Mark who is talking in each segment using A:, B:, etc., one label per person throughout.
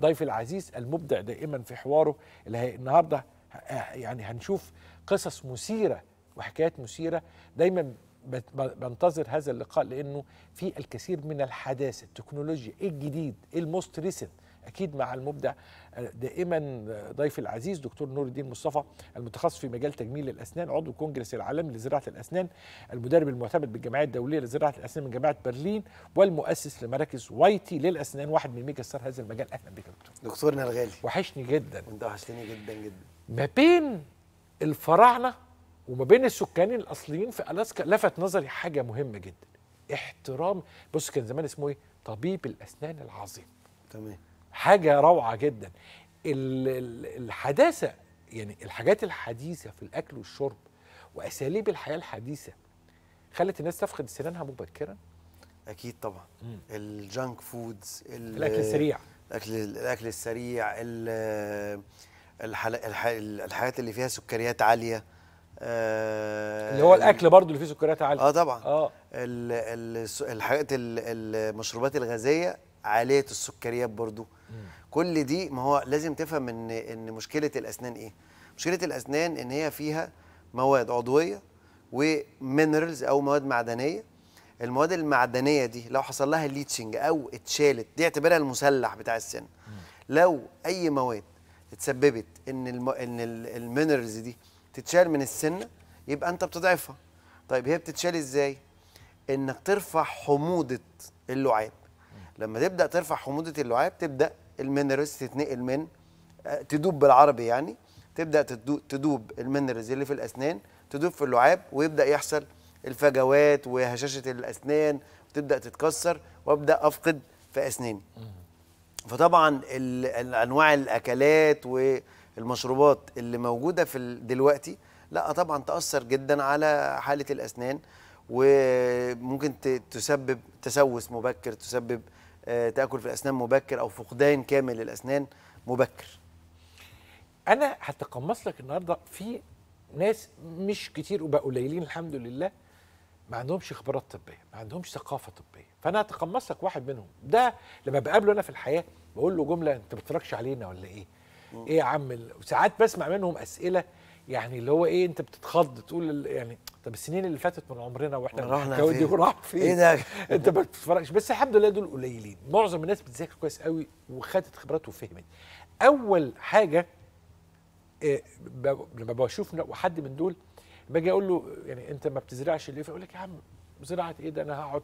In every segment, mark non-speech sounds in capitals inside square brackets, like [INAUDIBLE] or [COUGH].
A: ضيفي العزيز المبدع دائما في حواره اللي هي النهارده يعني هنشوف قصص مثيره وحكايات مثيره دايما بنتظر هذا اللقاء لانه في الكثير من الحداثه التكنولوجيا الجديد الموست ريسنت اكيد مع المبدع آه، دائما آه، ضيف العزيز دكتور نور الدين مصطفى المتخصص في مجال تجميل الاسنان عضو الكونجرس العالمي لزراعه الاسنان المدرب المعتمد بالجمعيه الدوليه لزراعه الاسنان من جامعه برلين والمؤسس لمراكز وايتي للاسنان واحد من ميجا ستار هذا المجال اهلا بك دكتور دكتورنا الغالي وحشني جدا انت وحشتني جدا جدا ما بين الفراعنه وما بين السكان الاصليين في الاسكا لفت نظري حاجه مهمه جدا احترام بص كان زمان اسمه ايه طبيب الاسنان العظيم تمام حاجه روعه جدا الحداثه يعني الحاجات الحديثه في الاكل والشرب واساليب الحياه الحديثه خلت الناس تفقد سنانها مبكرا اكيد
B: طبعا مم. الجانك فودز الاكل السريع الاكل الاكل السريع الحاجات اللي فيها سكريات عاليه آه، اللي هو الاكل
A: برضو اللي فيه سكريات عاليه اه طبعا
B: اه الحاجات المشروبات الغازيه عاليه السكريات برضو كل دي ما هو لازم تفهم ان ان مشكله الاسنان ايه مشكله الاسنان ان هي فيها مواد عضويه ومينرالز او مواد معدنيه المواد المعدنيه دي لو حصل لها ليتشنج او اتشالت دي اعتبرها المسلح بتاع السن لو اي مواد اتسببت ان الم... ان المينرالز دي تتشال من السن يبقى انت بتضعفها طيب هي بتتشال ازاي انك ترفع حموضه اللعاب لما تبدا ترفع حموضه اللعاب تبدا المينرالز تتنقل من آه، تدوب بالعربي يعني تبدا تدوب المينرالز اللي في الاسنان تدوب في اللعاب ويبدا يحصل الفجوات وهشاشه الاسنان تبدا تتكسر وابدا افقد في اسناني فطبعا انواع الاكلات والمشروبات اللي موجوده في دلوقتي لا طبعا تاثر جدا على حاله الاسنان وممكن تسبب تسوس مبكر تسبب آه، تاكل في الاسنان مبكر او فقدان كامل للاسنان مبكر
A: انا هتقمص لك النهارده في ناس مش كتير وبقى قليلين الحمد لله ما عندهمش خبرات طبيه ما عندهمش ثقافه طبيه فانا هتقمص لك واحد منهم ده لما بقابله انا في الحياه بقول له جمله انت ما بتتفرجش علينا ولا ايه ايه يا عم ساعات بسمع منهم اسئله يعني اللي هو ايه انت بتتخض تقول يعني طب السنين اللي فاتت من عمرنا واحنا كودي وراح فين ايه ده انت ما بتتفرجش بس الحمد لله دول قليلين معظم الناس بتذاكر كويس قوي وخدت خبرات وفهمت اول حاجه إيه لما بشوف حد من دول باجي اقول له يعني انت ما بتزرعش ليه فيقول لك يا عم زراعه ايه ده انا هقعد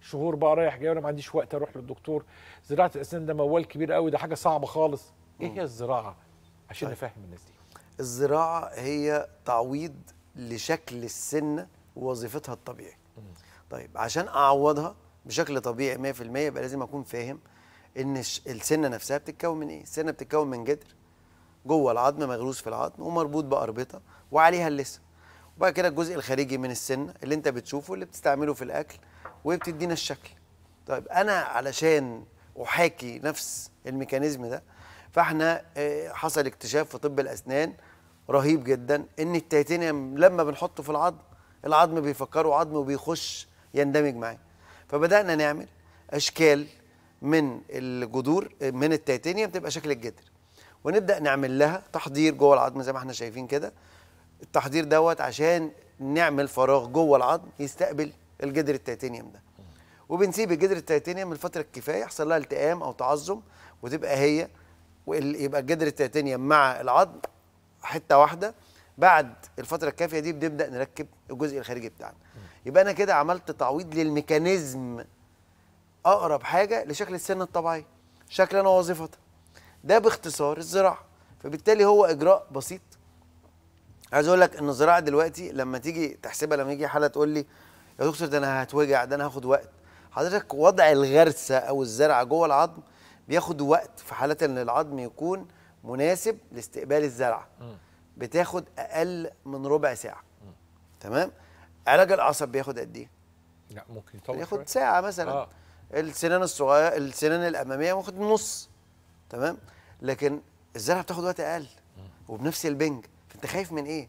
A: شهور بقى رايح جاي وانا ما عنديش وقت اروح للدكتور زراعه الاسنان ده موال كبير قوي ده حاجه صعبه خالص ايه هي الزراعه عشان طيب. نفهم
B: الناس دي الزراعه هي تعويض لشكل السنه ووظيفتها الطبيعي طيب عشان اعوضها بشكل طبيعي 100% يبقى لازم اكون فاهم ان السنه نفسها بتتكون من ايه السنه بتتكون من جدر جوه العظم مغروس في العظم ومربوط باربطه وعليها اللسه وبعد كده الجزء الخارجي من السنه اللي انت بتشوفه اللي بتستعمله في الاكل وبتدينا الشكل طيب انا علشان احاكي نفس الميكانيزم ده فاحنا آه، حصل اكتشاف في طب الاسنان رهيب جدا ان التيتانيوم لما بنحطه في العظم العظم بيفكره عظم وبيخش يندمج معاه فبدانا نعمل اشكال من الجذور من التيتانيوم تبقى شكل الجدر ونبدا نعمل لها تحضير جوه العظم زي ما احنا شايفين كده التحضير دوت عشان نعمل فراغ جوه العظم يستقبل الجدر التيتانيوم ده وبنسيب الجدر التيتانيوم لفتره الكفايه يحصل لها التئام او تعظم وتبقى هي يبقى الجدر التيتانيوم مع العظم حته واحده بعد الفتره الكافيه دي بنبدا نركب الجزء الخارجي بتاعنا يبقى انا كده عملت تعويض للميكانيزم اقرب حاجه لشكل السن الطبيعي شكلا ووظيفتها ده باختصار الزراعه فبالتالي هو اجراء بسيط عايز اقول لك ان الزراعه دلوقتي لما تيجي تحسبها لما يجي حاله تقول لي يا دكتور ده انا هتوجع ده انا هاخد وقت حضرتك وضع الغرسه او الزرعه جوه العظم بياخد وقت في حالات ان العظم يكون مناسب لاستقبال الزرعه بتاخد اقل من ربع ساعه م. تمام علاج العصب بياخد قد ايه
A: لا ممكن يطول ياخد ساعه مثلا
B: آه. السنان الصغيره السنان الاماميه واخد نص تمام لكن الزرعه بتاخد وقت اقل وبنفس البنج فانت خايف من ايه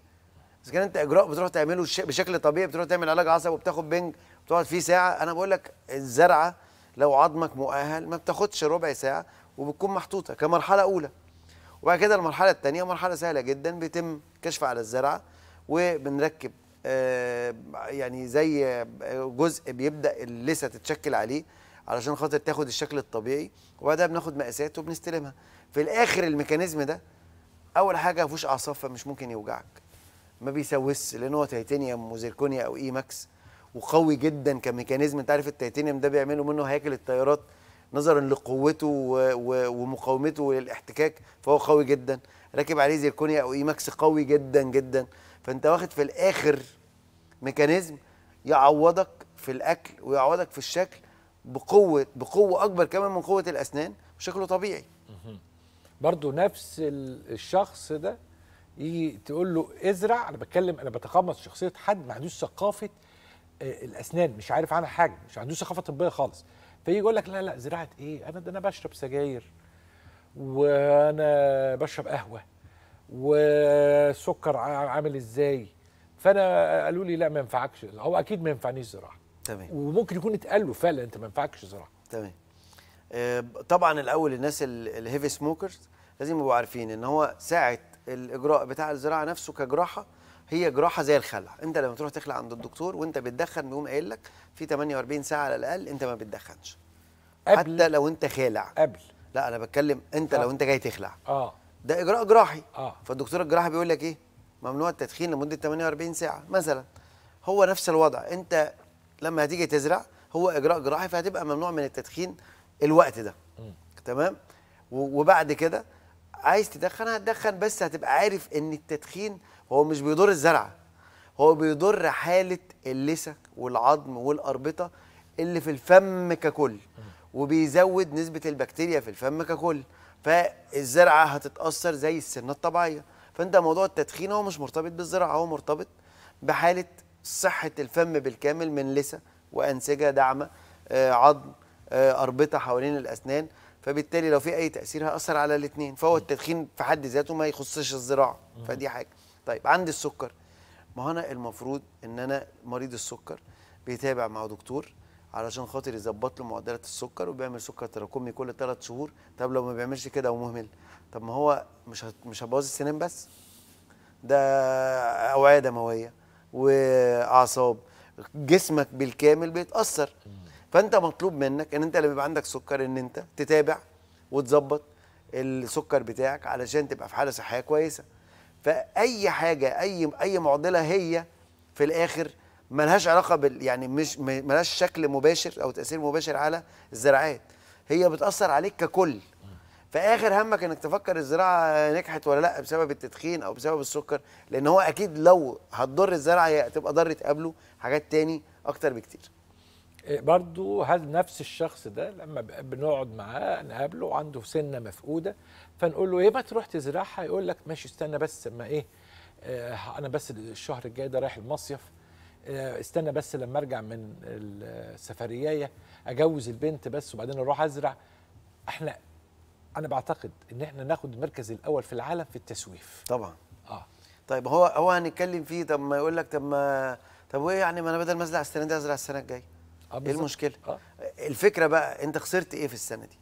B: اذا كان انت اجراء بتروح تعمله بشكل طبيعي بتروح تعمل علاج عصب وبتاخد بنج بتقعد فيه ساعه انا بقول لك الزرعه لو عظمك مؤهل ما بتاخدش ربع ساعه وبتكون محطوطه كمرحله اولى وبعد كده المرحله الثانيه مرحله سهله جدا بيتم كشف على الزرعه وبنركب آه، يعني زي جزء بيبدا اللسه تتشكل عليه علشان خاطر تاخد الشكل الطبيعي وبعدها بناخد مقاسات وبنستلمها في الاخر الميكانيزم ده اول حاجه ما فيهوش اعصاب فمش ممكن يوجعك ما بيسوس لان هو تيتانيوم وزيركونيا او اي e ماكس وقوي جدا كميكانيزم انت عارف التيتانيوم ده بيعملوا منه هياكل الطيارات نظرا لقوته ومقاومته للاحتكاك فهو قوي جدا راكب عليه زيركونيا او ايماكس قوي جدا جدا فانت واخد في الاخر ميكانيزم يعوضك في الاكل ويعوضك في الشكل بقوه بقوه اكبر كمان من قوه الاسنان وشكله طبيعي برضو
A: نفس الشخص ده يجي تقول له ازرع انا بتكلم انا بتقمص شخصيه حد ما عندوش ثقافه آه، الاسنان مش عارف عنها حاجه مش عندوش ثقافه طبيه خالص فيجي يقول لك لا لا زراعه ايه انا ده انا بشرب سجاير وانا بشرب قهوه وسكر عامل ازاي فانا قالوا لي لا ما ينفعكش هو اكيد ما ينفعنيش زراعه تمام وممكن يكون اتقال له فعلا انت ما
B: ينفعكش زراعه تمام آه، طبعا الاول الناس الهيفي سموكرز لازم يبقوا عارفين ان هو ساعه الاجراء بتاع الزراعه نفسه كجراحه هي جراحه زي الخلع انت لما تروح تخلع عند الدكتور وانت بتدخن بيقوم قايل لك في 48 ساعه على الاقل انت ما بتدخنش قبل حتى لو انت خالع قبل لا انا بتكلم انت اه. لو انت جاي تخلع اه ده اجراء جراحي اه فالدكتور الجراحي بيقول لك ايه ممنوع التدخين لمده 48 ساعه مثلا هو نفس الوضع انت لما هتيجي تزرع هو اجراء جراحي فهتبقى ممنوع من التدخين الوقت ده م. تمام وبعد كده عايز تدخن هتدخن بس هتبقى عارف ان التدخين هو مش بيضر الزرعه هو بيضر حاله اللثه والعظم والاربطه اللي في الفم ككل وبيزود نسبه البكتيريا في الفم ككل فالزرعه هتتاثر زي السنه الطبيعيه فانت موضوع التدخين هو مش مرتبط بالزراعه هو مرتبط بحاله صحه الفم بالكامل من لثه وانسجه داعمه آه، عظم آه، اربطه حوالين الاسنان فبالتالي لو في اي تاثير هياثر على الاثنين فهو التدخين في حد ذاته ما يخصش الزراعه فدي حاجه طيب عندي السكر ما هو انا المفروض ان انا مريض السكر بيتابع مع دكتور علشان خاطر يظبط له معدلات السكر وبيعمل سكر تراكمي كل ثلاث شهور طب لو ما بيعملش كده ومهمل طب ما هو مش مش هبوظ السنين بس ده اوعيه دمويه واعصاب جسمك بالكامل بيتاثر فانت مطلوب منك ان انت اللي بيبقى عندك سكر ان انت تتابع وتظبط السكر بتاعك علشان تبقى في حاله صحيه كويسه فاي حاجه اي اي معضله هي في الاخر ملهاش علاقه بال يعني مش ملهاش شكل مباشر او تاثير مباشر على الزراعات هي بتاثر عليك ككل فاخر همك انك تفكر الزراعه نجحت ولا لا بسبب التدخين او بسبب السكر لان هو اكيد لو هتضر الزرعه هي هتبقى ضرت قبله حاجات تاني اكتر بكتير
A: برضو هل نفس الشخص ده لما بنقعد معاه نقابله عنده سنه مفقوده فنقول له ايه ما تروح تزرعها يقول لك ماشي استنى بس ما ايه آه انا بس الشهر الجاي ده رايح المصيف آه استنى بس لما ارجع من السفريه اجوز البنت بس وبعدين اروح ازرع احنا انا بعتقد ان احنا ناخد
B: المركز الاول في العالم في التسويف طبعا اه طيب هو هو هنتكلم فيه طب ما يقول لك طب ما طب وايه يعني ما انا بدل ما ازرع السنه دي ازرع السنه الجايه آه، ايه المشكله أه. الفكره بقى انت خسرت ايه في السنه دي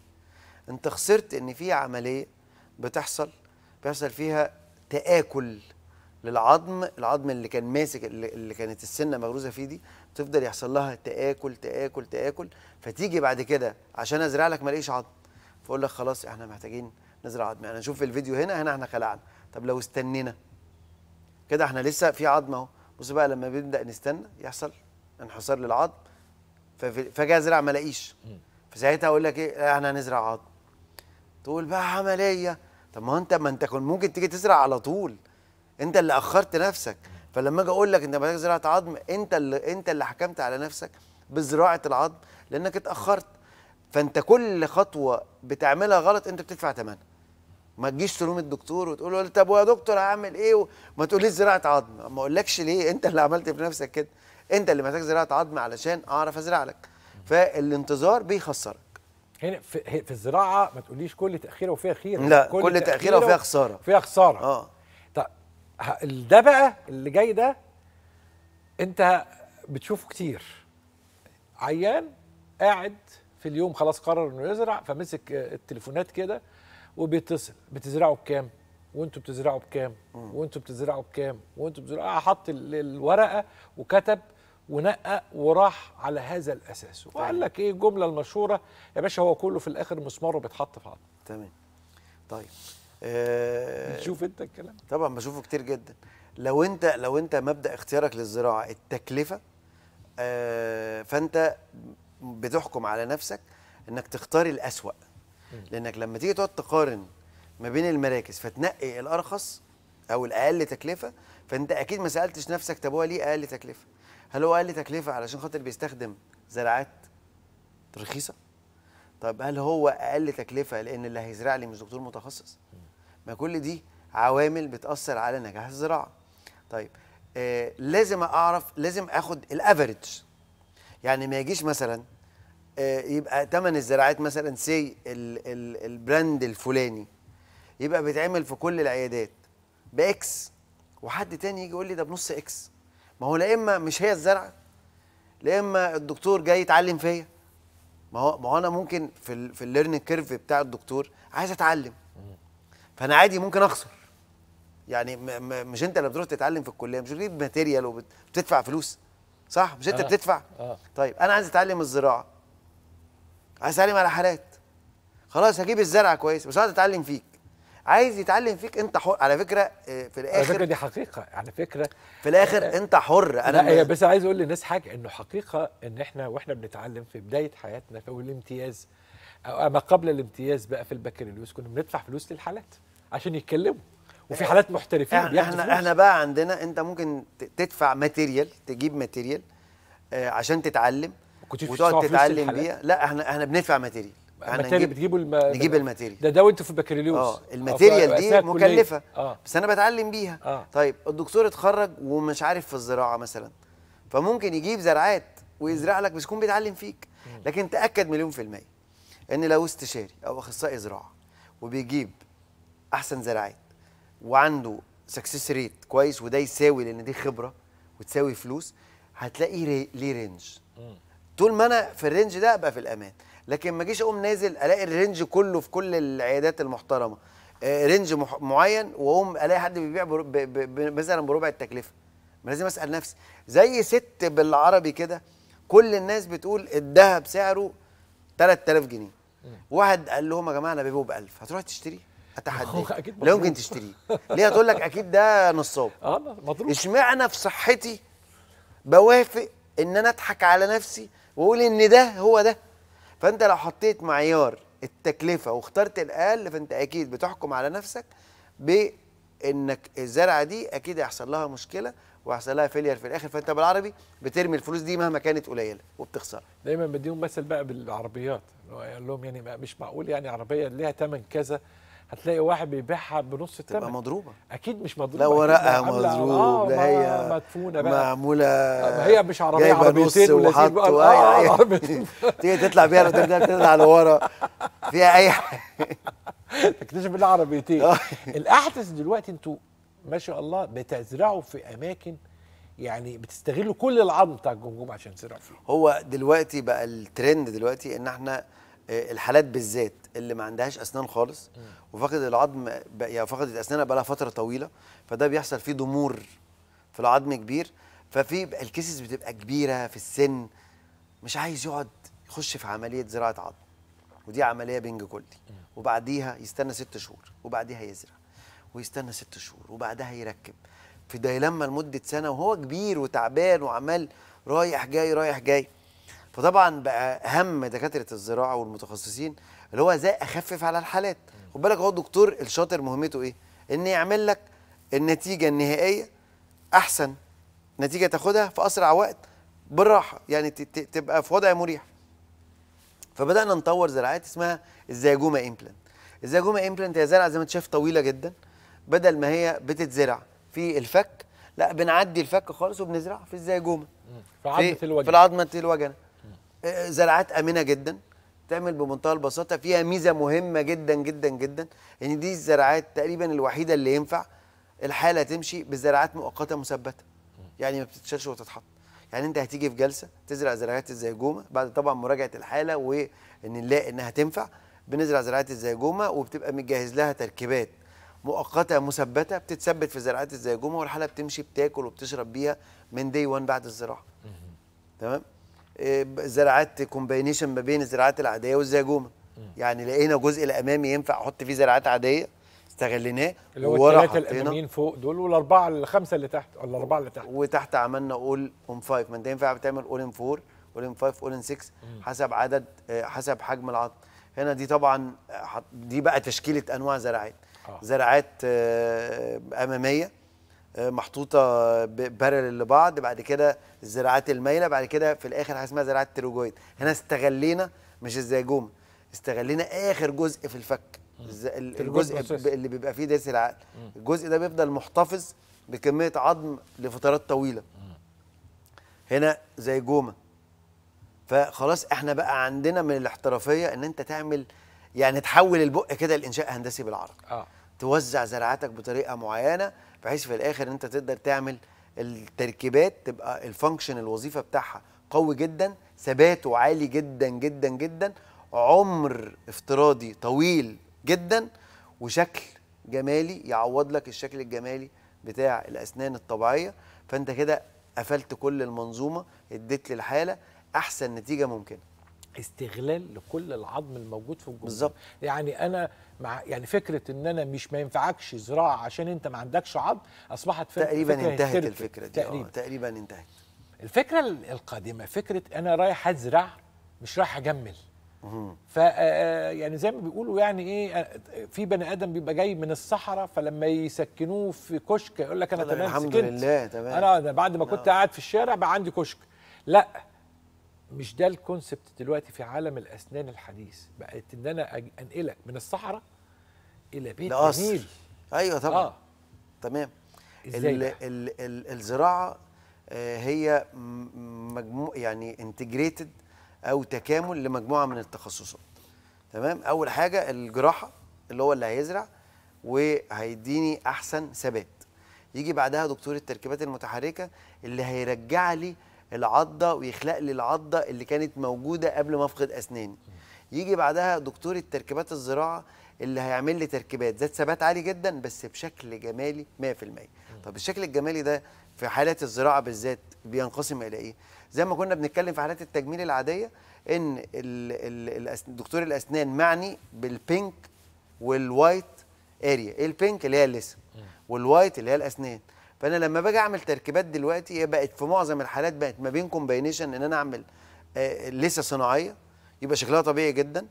B: انت خسرت ان في عمليه بتحصل بيحصل فيها تاكل للعظم العظم اللي كان ماسك اللي كانت السنه مغروزه فيه دي تفضل يحصل لها تاكل تاكل تاكل فتيجي بعد كده عشان ازرع لك ما الاقيش عظم فاقول لك خلاص احنا محتاجين نزرع عظم انا يعني نشوف الفيديو هنا هنا احنا خلعنا طب لو استنينا كده احنا لسه في عظم اهو بص بقى لما بنبدا نستنى يحصل انحسار للعظم فجاه ازرع ما الاقيش فساعتها اقول لك ايه احنا هنزرع عظم تقول بقى عمليه طب ما انت ما انت كنت ممكن تيجي تزرع على طول انت اللي اخرت نفسك فلما اجي اقول لك انت محتاج زراعه عظم انت اللي انت اللي حكمت على نفسك بزراعه العظم لانك اتاخرت فانت كل خطوه بتعملها غلط انت بتدفع ثمنها ما تجيش تلوم الدكتور وتقول له طب يا دكتور هعمل ايه وما تقوليش زراعه عظم ما اقولكش ليه انت اللي عملت في نفسك كده انت اللي محتاج زراعه عظم علشان اعرف ازرع لك فالانتظار بيخسرك
A: هنا في, في الزراعه ما تقوليش كل تاخيره وفيها خيره لا كل, كل تاخيره وفيها خساره فيها خساره اه طب ده بقى اللي جاي ده انت بتشوفه كتير عيان قاعد في اليوم خلاص قرر انه يزرع فمسك آه، التليفونات كده وبيتصل بتزرعوا بكام وانتوا بتزرعوا بكام وانتوا بتزرعوا بكام آه، وانتوا بتزرعوا حط الورقه وكتب ونقى وراح على هذا الاساس وقال لك ايه الجمله المشهوره يا باشا هو كله في الاخر مسماره بيتحط في عظمه
B: تمام طيب أه بتشوف انت الكلام طبعا بشوفه كتير جدا لو انت لو انت مبدا اختيارك للزراعه التكلفه أه فانت بتحكم على نفسك انك تختار الاسوا لانك لما تيجي تقعد تقارن ما بين المراكز فتنقي الارخص او الاقل تكلفه فانت اكيد ما سالتش نفسك طب هو ليه اقل تكلفه هل هو اقل تكلفه علشان خاطر بيستخدم زراعات رخيصه طب هل هو اقل تكلفه لان اللي هيزرع لي مش دكتور متخصص ما كل دي عوامل بتاثر على نجاح الزراعه طيب آه لازم اعرف لازم اخد الافريج يعني ما يجيش مثلا آه يبقى ثمن الزراعات مثلا سي البراند الفلاني يبقى بيتعمل في كل العيادات باكس وحد تاني يجي يقول لي ده بنص اكس ما هو لا اما مش هي الزرعه لا اما الدكتور جاي يتعلم فيا ما هو ما هو انا ممكن في الـ في الليرنينج كيرف بتاع الدكتور عايز اتعلم فانا عادي ممكن اخسر يعني مش انت اللي بتروح تتعلم في الكليه مش بتجيب ماتيريال وبتدفع فلوس صح مش انت آه. بتدفع آه. طيب انا عايز اتعلم الزراعه عايز اتعلم على حالات خلاص هجيب الزرعه كويس بس هقعد اتعلم فيك عايز يتعلم فيك انت حر على فكره آه، في الاخر على فكره دي حقيقه على فكره في الاخر آه، انت حر انا لا بس عايز اقول
A: للناس حاجه انه حقيقه ان احنا واحنا بنتعلم في بدايه حياتنا في الامتياز او ما قبل الامتياز بقى في البكالوريوس كنا بندفع فلوس للحالات عشان يتكلموا وفي آه، حالات محترفين احنا احنا, احنا
B: بقى عندنا انت ممكن تدفع ماتيريال تجيب ماتيريال عشان تتعلم وتقعد تتعلم بيها لا احنا احنا بندفع ماتيريال الماتيريال بتجيبوا الم... نجيب الماتيريال
A: ده ده وانتوا في البكالوريوس آه،, اه الماتيريال دي مكلفه
B: آه. بس انا بتعلم بيها آه. طيب الدكتور اتخرج ومش عارف في الزراعه مثلا فممكن يجيب زرعات ويزرع لك بس يكون بيتعلم فيك لكن تاكد مليون في الميه ان لو استشاري او اخصائي زراعه وبيجيب احسن زراعات وعنده سكسس ريت كويس وده يساوي لان دي خبره وتساوي فلوس هتلاقي ليه رينج طول ما انا في الرينج ده ابقى في الامان لكن ما اجيش اقوم نازل الاقي الرينج كله في كل العيادات المحترمه آه، رينج معين واقوم الاقي حد بيبيع مثلا بربع التكلفه ما لازم اسال نفسي زي ست بالعربي كده كل الناس بتقول الذهب سعره 3000 جنيه واحد قال لهم يا جماعه انا ببيعه ب 1000 هتروح تشتريه اتحدى لا يمكن تشتريه ليه هتقول لك اكيد ده نصاب اه مضروب اشمعنى في صحتي بوافق ان انا اضحك على نفسي وقول ان ده هو ده فانت لو حطيت معيار التكلفه واخترت الاقل فانت اكيد بتحكم على نفسك بانك الزرعه دي اكيد هيحصل لها مشكله وهيحصل لها فيلير في الاخر فانت بالعربي بترمي الفلوس دي مهما كانت قليله وبتخسرها
A: دايما بديهم مثل بقى بالعربيات يقول لهم يعني مش معقول يعني عربيه ليها ثمن كذا هتلاقي واحد بيبيعها بنص الثمن تبقى مضروبه اكيد مش مضروبه لا ورقها آه، مضروب آه، لا هي مدفونه بقى
B: معموله هي مش عربيه عربيتين ولا بقى أيوة، آه عربيتين أيوة. آه، [LAUGHS] تيجي تطلع بيها تطلع لورا
A: فيها اي حاجه [LAUGHS] تكتشف انها عربيتين الاحدث دلوقتي انتوا ما شاء الله بتزرعوا في اماكن يعني بتستغلوا كل العظم بتاع الجمجمه عشان تزرعوا فيه
B: هو دلوقتي بقى الترند دلوقتي ان احنا الحالات بالذات اللي ما عندهاش اسنان خالص وفقد العظم يعني فقدت اسنانها بقى لها فتره طويله فده بيحصل فيه ضمور في العظم كبير ففي الكيسز بتبقى كبيره في السن مش عايز يقعد يخش في عمليه زراعه عظم ودي عمليه بنج كلي وبعديها يستنى ست شهور وبعديها يزرع ويستنى ست شهور وبعدها يركب في دايلما لمده سنه وهو كبير وتعبان وعمال رايح جاي رايح جاي فطبعا بقى هم دكاتره الزراعه والمتخصصين اللي هو ازاي اخفف على الحالات خد بالك هو الدكتور الشاطر مهمته ايه ان يعمل لك النتيجه النهائيه احسن نتيجه تاخدها في اسرع وقت بالراحه يعني تبقى في وضع مريح فبدانا نطور زراعات اسمها الزيجوما امبلانت الزيجوما امبلانت هي زرعه زي ما انت شايف طويله جدا بدل ما هي بتتزرع في الفك لا بنعدي الفك خالص وبنزرع في الزيجوما في عظمه الوجنه في عظمه الوجنه زراعات امنه جدا تعمل بمنتهى البساطه فيها ميزه مهمه جدا جدا جدا ان يعني دي الزراعات تقريبا الوحيده اللي ينفع الحاله تمشي بزراعات مؤقته مثبته يعني ما بتتشالش وتتحط يعني انت هتيجي في جلسه تزرع زراعات الزيجومه بعد طبعا مراجعه الحاله وان نلاقي انها تنفع بنزرع زراعات الزيجومه وبتبقى متجهز لها تركيبات مؤقته مثبته بتتثبت في زراعات الزيجومه والحاله بتمشي بتاكل وبتشرب بيها من دي 1 بعد الزراعه تمام زراعات كومباينيشن ما بين الزراعات العاديه والزيجومه يعني لقينا جزء الامامي ينفع احط فيه زراعات عاديه استغليناه اللي هو الثلاثه الاماميين فوق دول والاربعه الخمسه اللي تحت ولا الاربعه اللي تحت وتحت عملنا اول اون فايف ما انت ينفع تعمل اول ان فور اول ان فايف اول ان 6 حسب عدد آه، حسب حجم العطر هنا دي طبعا آه، دي بقى تشكيله انواع زراعات آه. زراعات آه، اماميه محطوطه بارل لبعض بعد كده الزراعات المايله بعد كده في الاخر حاجه اسمها زراعه تروجويد هنا استغلينا مش جوم استغلينا اخر جزء في الفك الجزء اللي بيبقى فيه داس العقل الجزء ده بيفضل محتفظ بكميه عظم لفترات طويله هنا زي جومه فخلاص احنا بقى عندنا من الاحترافيه ان انت تعمل يعني تحول البق كده لانشاء هندسي بالعرق آه. توزع زراعتك بطريقه معينه بحيث في الاخر انت تقدر تعمل التركيبات تبقى الفانكشن الوظيفه بتاعها قوي جدا ثباته عالي جدا جدا جدا عمر افتراضي طويل جدا وشكل جمالي يعوض لك الشكل الجمالي بتاع الاسنان الطبيعيه فانت كده قفلت كل المنظومه اديت للحاله احسن نتيجه ممكنه
A: استغلال لكل العظم الموجود في الجمهور بالظبط يعني انا مع يعني فكره ان انا مش ما ينفعكش زراعه عشان انت ما عندكش عظم اصبحت فكرة تقريبا فكرة انتهت هستركة. الفكره دي تقريبا. آه، تقريبا انتهت الفكره القادمه فكره انا رايح ازرع مش رايح اجمل ف آه، آه، يعني زي ما بيقولوا يعني ايه في بني ادم بيبقى جاي من الصحراء فلما يسكنوه في كشك يقول لك انا تمام الحمد سكنت الحمد لله تمام انا بعد ما كنت قاعد في الشارع بقى عندي كشك لا مش ده الكونسبت دلوقتي في عالم الاسنان الحديث بقت ان انا انقلك من الصحراء الى بيت جميل ايوه طبعا آه.
B: تمام ازاي ال الزراعه آه، هي مجموع يعني انتجريتد او تكامل لمجموعه من التخصصات تمام اول حاجه الجراحه اللي هو اللي هيزرع وهيديني احسن ثبات يجي بعدها دكتور التركيبات المتحركه اللي هيرجع لي العضه ويخلق لي العضه اللي كانت موجوده قبل ما افقد اسناني يجي بعدها دكتور التركيبات الزراعه اللي هيعمل لي تركيبات ذات ثبات عالي جدا بس بشكل جمالي 100% طب الشكل الجمالي ده في حالات الزراعه بالذات بينقسم الى ايه زي ما كنا بنتكلم في حالات التجميل العاديه ان دكتور الاسنان معني بالبينك والوايت اريا ايه البينك اللي هي اللثه والوايت اللي هي الاسنان فانا لما باجي اعمل تركيبات دلوقتي هي بقت في معظم الحالات بقت ما بين كومباينيشن ان انا اعمل آه، لسه صناعيه يبقى شكلها طبيعي جدا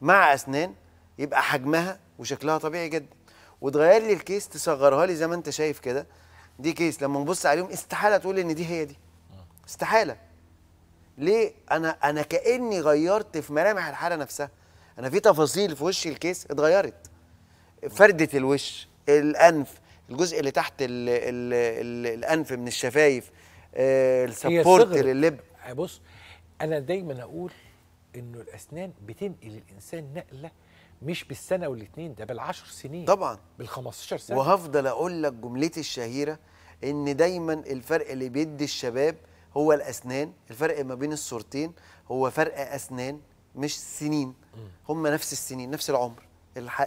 B: مع اسنان يبقى حجمها وشكلها طبيعي جدا وتغير لي الكيس تصغرها لي زي ما انت شايف كده دي كيس لما نبص عليهم استحاله تقول ان دي هي دي استحاله ليه انا انا كاني غيرت في ملامح الحاله نفسها انا في تفاصيل في وش الكيس اتغيرت فرده الوش الانف الجزء اللي تحت الـ الـ الـ الانف من الشفايف آه، السبورت لللب
A: آه، بص انا دايما اقول انه الاسنان بتنقل الانسان نقله مش بالسنه والاثنين ده بالعشر سنين طبعا بال15
B: سنه وهفضل اقول لك جملتي الشهيره ان دايما الفرق اللي بيدي الشباب هو الاسنان الفرق ما بين الصورتين هو فرق اسنان مش سنين هم نفس السنين نفس العمر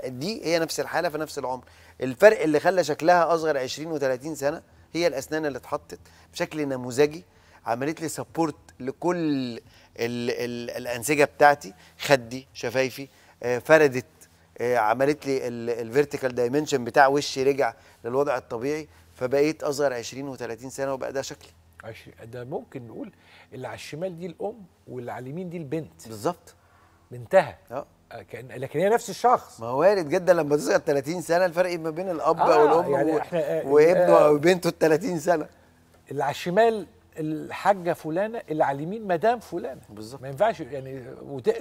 B: دي هي نفس الحاله في نفس العمر الفرق اللي خلى شكلها اصغر 20 و30 سنه هي الاسنان اللي اتحطت بشكل نموذجي عملت لي سبورت لكل الـ الـ الانسجه بتاعتي خدي شفايفي آه، فردت آه، عملت لي الفيرتيكال دايمنشن بتاع وشي رجع للوضع الطبيعي فبقيت اصغر 20 و30 سنه وبقى ده شكلي
A: ده ممكن نقول اللي على الشمال دي الام واللي على اليمين دي البنت بالظبط
B: انتهى اه كان لكن هي نفس الشخص ما وارد جدا لما تصغر 30 سنه الفرق ما بين الاب آه والام يعني و... احنا آه، وابنه آه، او بنته ال 30 سنه اللي على الشمال
A: الحاجه فلانه اللي على اليمين مدام فلانه بالظبط ما ينفعش يعني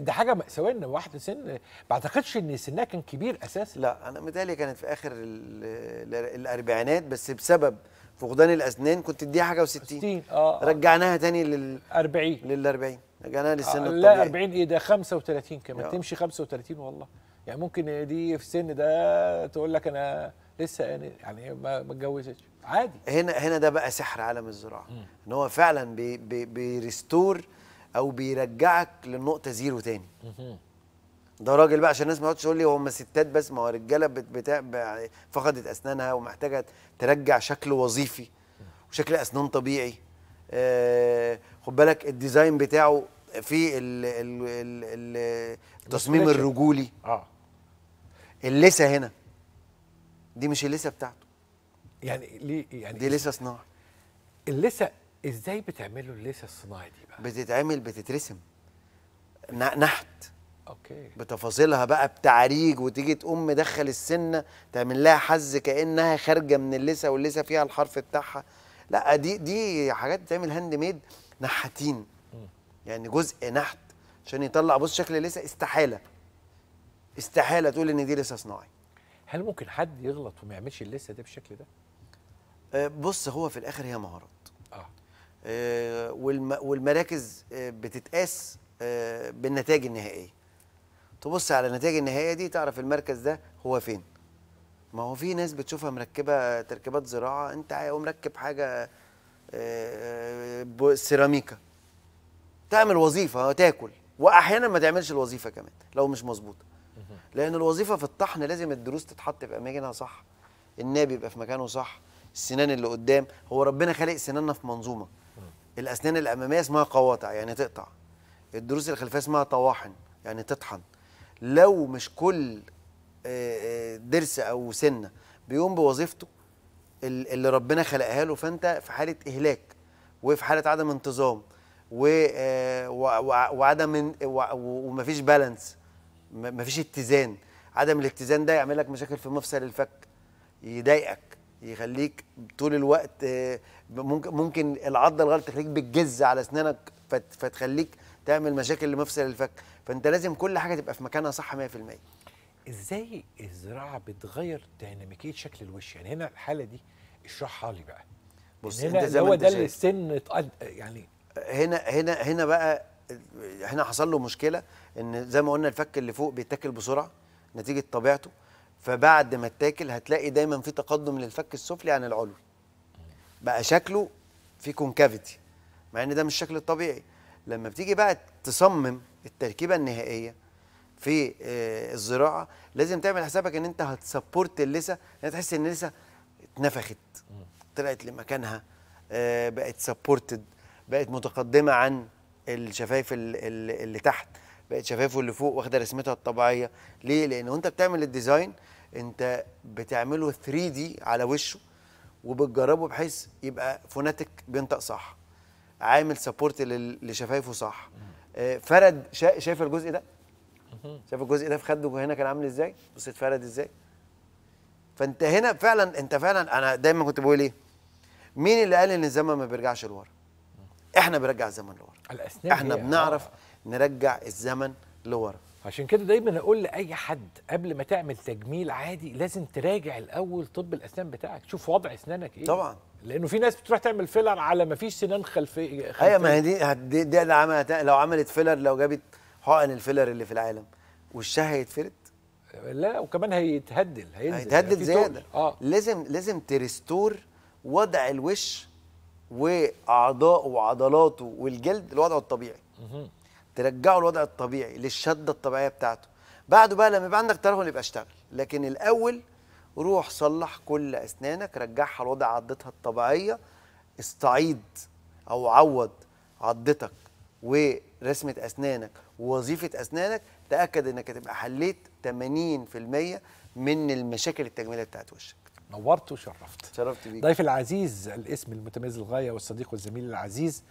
A: ده حاجه
B: مأساويه ان واحده سن ما اعتقدش ان سنها كان كبير اساسا لا انا متهيألي كانت في اخر الاربعينات بس بسبب فقدان الاسنان كنت اديها حاجه و60 آه،, اه رجعناها تاني لل 40 لل 40 انا لي السن آه، لا
A: 40 ايه ده 35 كمان تمشي 35 والله يعني ممكن دي في السن ده تقول لك انا لسه يعني, يعني ما اتجوزتش
B: عادي هنا هنا ده بقى سحر عالم الزراعه ان هو فعلا بي بي بيرستور او بيرجعك للنقطه زيرو تاني ده راجل بقى عشان الناس ما تقعدش تقول لي هو هم ستات بس ما هو رجاله بتاع يعني فقدت اسنانها ومحتاجه ترجع شكل وظيفي وشكل اسنان طبيعي آه، خد بالك الديزاين بتاعه في التصميم الرجولي اه اللسه هنا دي مش اللسه بتاعته يعني ليه يعني دي لسه صناعي اللسه ازاي بتعملوا اللسه الصناعي دي بقى بتتعمل بتترسم نحت اوكي بتفاصيلها بقى بتعريج وتيجي تقوم مدخل السنه تعمل لها حز كانها خارجه من اللسه واللسه فيها الحرف بتاعها لا دي دي حاجات بتعمل هاند ميد نحاتين يعني جزء نحت عشان يطلع بص شكل لسه استحاله استحاله تقول ان دي لسه صناعي هل ممكن حد يغلط وما يعملش اللسه ده بالشكل ده آه، بص هو في الاخر هي مهارات اه, آه والم والمراكز آه بتتقاس آه بالنتائج النهائيه تبص على النتائج النهائيه دي تعرف المركز ده هو فين ما هو في ناس بتشوفها مركبه تركيبات زراعه انت ومركب مركب حاجه آه، آه، سيراميكا تعمل وظيفه آه، تاكل واحيانا ما تعملش الوظيفه كمان لو مش مظبوطه لان الوظيفه في الطحن لازم الدروس تتحط في اماكنها صح الناب يبقى في مكانه صح السنان اللي قدام هو ربنا خالق سناننا في منظومه الاسنان الاماميه اسمها قواطع يعني تقطع الدروس الخلفيه اسمها طواحن يعني تطحن لو مش كل آه، آه، ضرس او سنه بيقوم بوظيفته اللي ربنا خلقها له فانت في حاله اهلاك وفي حاله عدم انتظام و آه، وعدم ومفيش بالانس مفيش اتزان عدم الاتزان ده يعمل لك مشاكل في مفصل الفك يضايقك يخليك طول الوقت ممكن ممكن العضه الغلط تخليك بتجز على اسنانك فتخليك تعمل مشاكل لمفصل الفك فانت لازم كل حاجه تبقى في مكانها صح 100%
A: ازاي الزراعه بتغير ديناميكيه شكل الوش يعني هنا الحاله دي اشرحها لي بقى
B: بص هنا انت زي هو ده اللي السن يعني هنا هنا هنا بقى هنا حصل له مشكله ان زي ما قلنا الفك اللي فوق بيتاكل بسرعه نتيجه طبيعته فبعد ما اتاكل هتلاقي دايما في تقدم للفك السفلي عن العلوي بقى شكله في كونكافيتي مع ان ده مش الشكل الطبيعي لما بتيجي بقى تصمم التركيبه النهائيه في آه، الزراعه لازم تعمل حسابك ان انت هتسبورت اللثه تحس ان اللثه اتنفخت طلعت لمكانها آه، بقت سبورتد بقت متقدمه عن الشفايف اللي تحت بقت شفايفه اللي فوق واخده رسمتها الطبيعيه ليه لان وانت بتعمل الديزاين انت بتعمله 3 دي على وشه وبتجربه بحيث يبقى فوناتيك بينطق صح عامل سبورت لشفايفه صح آه، فرد شايف الجزء ده شايف الجزء ده في خده هنا كان عامل ازاي بص اتفرد ازاي فانت هنا فعلا انت فعلا انا دايما كنت بقول ايه مين اللي قال ان الزمن ما بيرجعش لورا احنا بنرجع الزمن لورا احنا بنعرف آه. نرجع الزمن لورا
A: عشان كده دايما اقول لاي حد قبل ما تعمل تجميل عادي لازم تراجع الاول طب الاسنان بتاعك شوف وضع اسنانك ايه طبعا لانه في ناس بتروح تعمل فيلر على ما فيش سنان
B: خلفيه خلفي. ايوه ما هي دي, دي, دي لو عملت فيلر لو جابت حقن الفيلر اللي في العالم وشها هيتفرد لا وكمان هيتهدل هينزل يعني هيتهدل زياده آه. لازم لازم تريستور وضع الوش واعضائه وعضلاته والجلد لوضعه الطبيعي ترجعه للوضع الطبيعي للشده الطبيعيه بتاعته بعده بقى لما يبقى عندك ترهل يبقى اشتغل لكن الاول روح صلح كل اسنانك رجعها لوضع عضتها الطبيعيه استعيد او عوض عضتك ورسمه اسنانك وظيفه اسنانك تاكد انك هتبقى حليت 80% من المشاكل التجميليه بتاعت وشك نورت وشرفت شرفت بيك ضيف
A: العزيز الاسم المتميز للغايه والصديق والزميل العزيز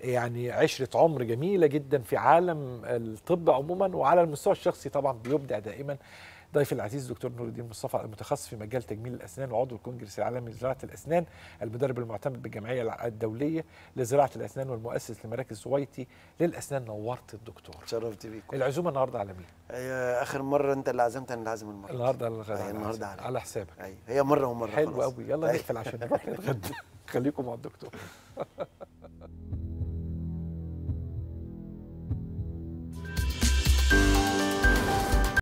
A: يعني عشرة عمر جميلة جدا في عالم الطب عموما وعلى المستوى الشخصي طبعا بيبدع دائما ضيف العزيز دكتور نور الدين مصطفى المتخصص في مجال تجميل الاسنان وعضو الكونجرس العالمي لزراعه الاسنان المدرب المعتمد بالجمعيه الدوليه لزراعه الاسنان والمؤسس لمراكز سويتي للاسنان نورت الدكتور شرفت بيك العزومه النهارده
B: على مين اخر مره انت اللي عزمت انا اللي عازم المره النهارده على الغداء النهارده على, على حسابك أي. هي مره ومره حلو قوي يلا طيب. نقفل عشان نروح نتغدى
A: [LAUGHS] خليكم مع الدكتور